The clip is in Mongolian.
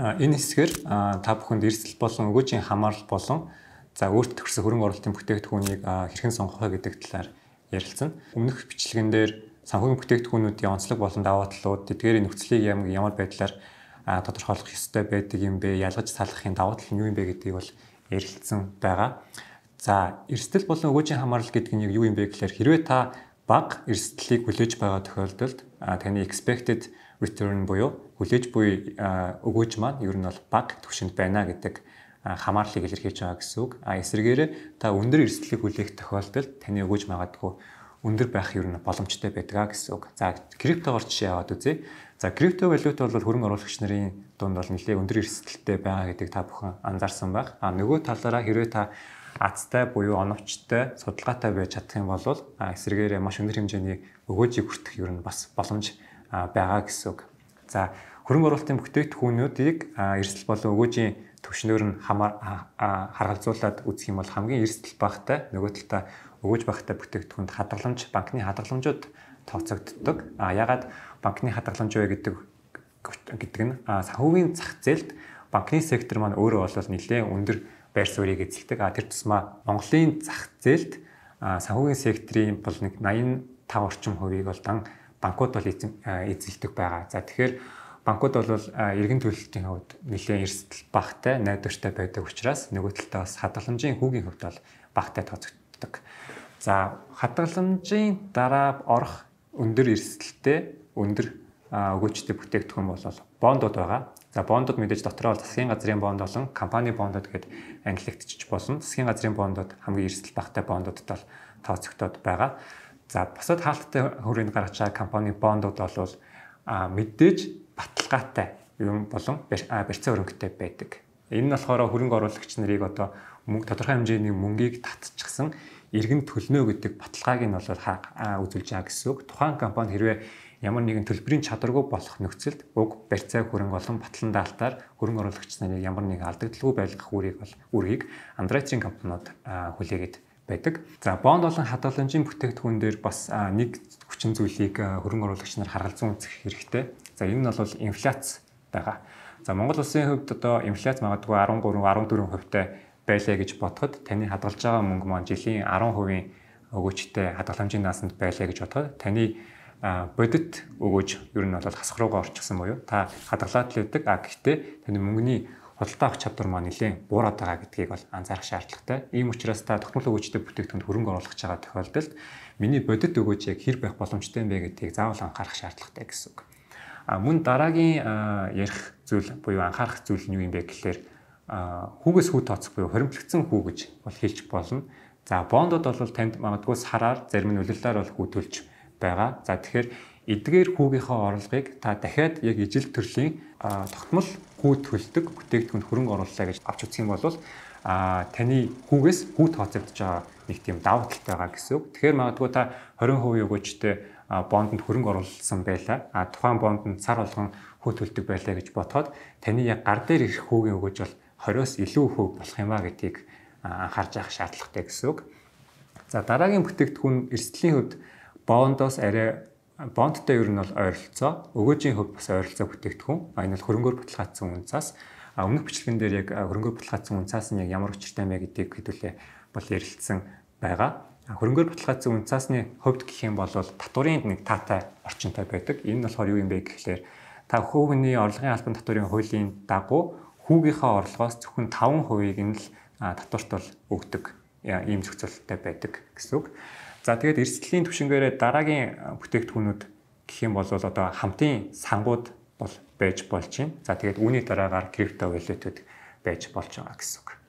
Энэ хэсгээр та бүхэнд эрсдэл болон өгөөжийн хамаарал болон за өөрт төрсөн хөрөнгө оруулалтын бүтээгдэхүүнийг хэрхэн сонгох вэ гэдэг талаар ярилцсан. Өмнөх бичлэгэн дээр санхүүгийн бүтээгдэхүүнүүдийн онцлог болон даваа талууд, эдгээрийн нөхцөлийг ямар байдлаар тодорхойлох ёстой байдаг юм бэ? Ялгаж салахын даваа тал нь юу юм бэ гэдгийг бол ярилцсан байгаа. За, эрсдэл болон өгөөжийн хамаарал гэдэг нь юу юм бэ гэхээр хэрвээ та баг эрсдлийг хүлээж байгаа тохиолдолд таны expected return буюу хүлээж буй өгөөж маань ер нь бол баг төвшөнд байна гэдэг хамаарлыг илэрхийлж байгаа гэсэн үг. А эсвэргээр та өндөр эрсдлийг хүлээх тохиолдолд таны өгөөж магадгүй өндөр байх ер нь боломжтой байдаг гэсэн үг. За криптогоор жишээ аваад үзье. За крипто валюта бол хөрөнгө оруулагч нарын дунд бол нэлээд өндөр эрсдэлтэй байгаа гэдэг та бүхэн анзаарсан байх. А нөгөө талаараа хэрвээ та азтай буюу оновчтой судалгаатай байж чадах юм бол эсвэргээр маш өндөр хэмжээний өгөөжийг хүртэх ер нь бас боломж байгаа гэсэн үг. За хөрөнгө оруулалтын бүтээгдэхүүнүүдийг эрсдэл болон өгөөжийн төвшнөр нь харгалзуулаад үзэх юм бол хамгийн эрсдэл багтай нөгөө талдаа өгөөж багтай бүтээгдэхүүнд хадгаламж банкны хадгаламжууд тооцогддог. А ягаад банкны хадгаламж вэ гэдэг гэдэг нь санхүүгийн зах зээлд банкны сектор маань өөрөө болол нэлээд өндөр байр суурийг эзэлдэг. А тэр тусмаа Монголын зах зээлд санхүүгийн секторын бол нэг 85 орчим хувийг бол дан банкуд бол э, эзэлдэг байгаа. За тэгэхээр банкуд бол эргэн төлөлтийн хувьд нэлээд эрсдэл багтай, найдвартай байдаг учраас нөгөө талдаа бас хадгаламжийн хүүгийн хувьд бол багтай тооцогддог. За хадгаламжийн дараа орох өндөр эрсдэлтэй, өндөр э, өгөөжтэй бүтээгдэхүүн бол бондууд байгаа. За бондууд мэдээж дотроо засгийн газрын бонд болон компани бондууд гэд ангилэгдчих болно. Засгийн газрын бондууд хамгийн эрсдэл багтай бондуудад бол тооцогдоод байгаа. За босоод хаалттай хүрээнд гаргаж байгаа компани бондууд бол мэдээж баталгаатай юм болон барьцаа хөрөнгөтэй байдаг. Энэ нь болохоор хөрөнгө оруулагч нарыг одоо мөнгө тодорхой хэмжээний мөнгийг татчихсан иргэн төлнө гэдэг баталгааг нь бол үзүүлж байгаа гэсэн үг. Тухайн компани хэрвээ ямар нэгэн төлбөрийн чадваргүй болох нөхцөлд уг барьцаа хөрөнгө олон батлан даалтаар хөрөнгө оруулагч нарыг ямар нэгэн алдагдлгүй байлгах үүрийг бол үүргийг Андрачин компаниуд хүлээгээд байдаг. За бонд болон хадгаламжийн бүтээгдэхүүн дээр бас нэг хүчин зүйлийг хөрөнгө оруулагч нар харгалзан үзэх хэрэгтэй. За энэ нь бол инфляц байгаа. За Монгол улсын хувьд одоо инфляц магадгүй 13 14% таа байлаа гэж бодоход таны хадгалж байгаа мөнгө маань жилийн 10% өгөөжтэй хадгаламжийн наасанд байлаа гэж бодоход таны бодит өгөөж ер нь бол хасах руугаа орчихсан буюу та хадгалаад л байдаг. А гэхдээ таны мөнгөний худалдаа авах чадвар маань нэлээд буураад байгаа гэдгийг бол анзаарах шаардлагатай. Ийм учраас та технологи хүчтэй бүтээгдэхүүнд хөрөнгө оруулах чагаа тохиолдолд миний бодит өгөөж яг хэр байх боломжтой вэ гэдгийг заавал анхаарах шаардлагатай гэсэн үг. А мөн дараагийн ярих зүйл буюу анхаарах зүйл нь юу юм бэ гэхээр хүүгээс хүү тооцох буюу хоримтлогдсон хүү гэж бол хэлж болно. За бондод бол танд магадгүй сараар зарим нь үлэлээр бол хүүдүүлж байгаа. За тэгэхээр эдгээр хүүгийнхээ орлогыг та дахиад яг ижил төрлийн тогтмол хүү төлдөг бүтээгдэхүүн хөрөнгө оруулалаа гэж авч үзэх юм бол а таны хүүгээс хүү тооцогдож байгаа нэг тийм давуу талтай байгаа гэсэн үг. Тэгэхээр магадгүй та 20% өгөөжтэй бондонд хөрөнгө оруулсан байлаа. А тухайн бондонд сар болгон хүү төлдөг байлаа гэж бодоход таны яг гар дээр ирэх хүүгийн өгөөж бол 20-оос илүү хөөг болох юм а гэдгийг анхаарч авах шаардлагатай гэсэн үг. За дараагийн бүтээгдэхүүн эрсдлийн хувьд бондоос арай бондтой ер нь бол ойролцоо, өгөөжийн хувь бас ойролцоо бүтээгдэхүүн. А энэ бол хөрөнгөөр баталгаажсан үнцаас а өмнөх бичлэгэн дээр яг хөрөнгөөр баталгаажсан үнцаас нь яг ямар учиртай мэ гэдгийг хэдүүлээ бол ярилцсан байгаа. Хөрөнгөөр баталгаажсан үнцаасны хувьд гэх юм бол татварын нэг таатай орчинтой байдаг. Энэ нь болохоор юу юм бэ гэхлээр та хүүхний орлогын албан татварын хуулийн дагуу хүүгийнхээ орлогоос зөвхөн 5%-ийг нь л татварт бол өгдөг ийм зохицуулалттай байдаг гэсэн үг. За тэгээд эрсдлийн төвшнгээрээ дараагийн бүтээгдэхүүнүүд гэх юм бол одоо хамтын сангууд бол байж болж байна. За тэгээд үүний дараагаар крипто валютууд байж болж байгаа гэсэн үг.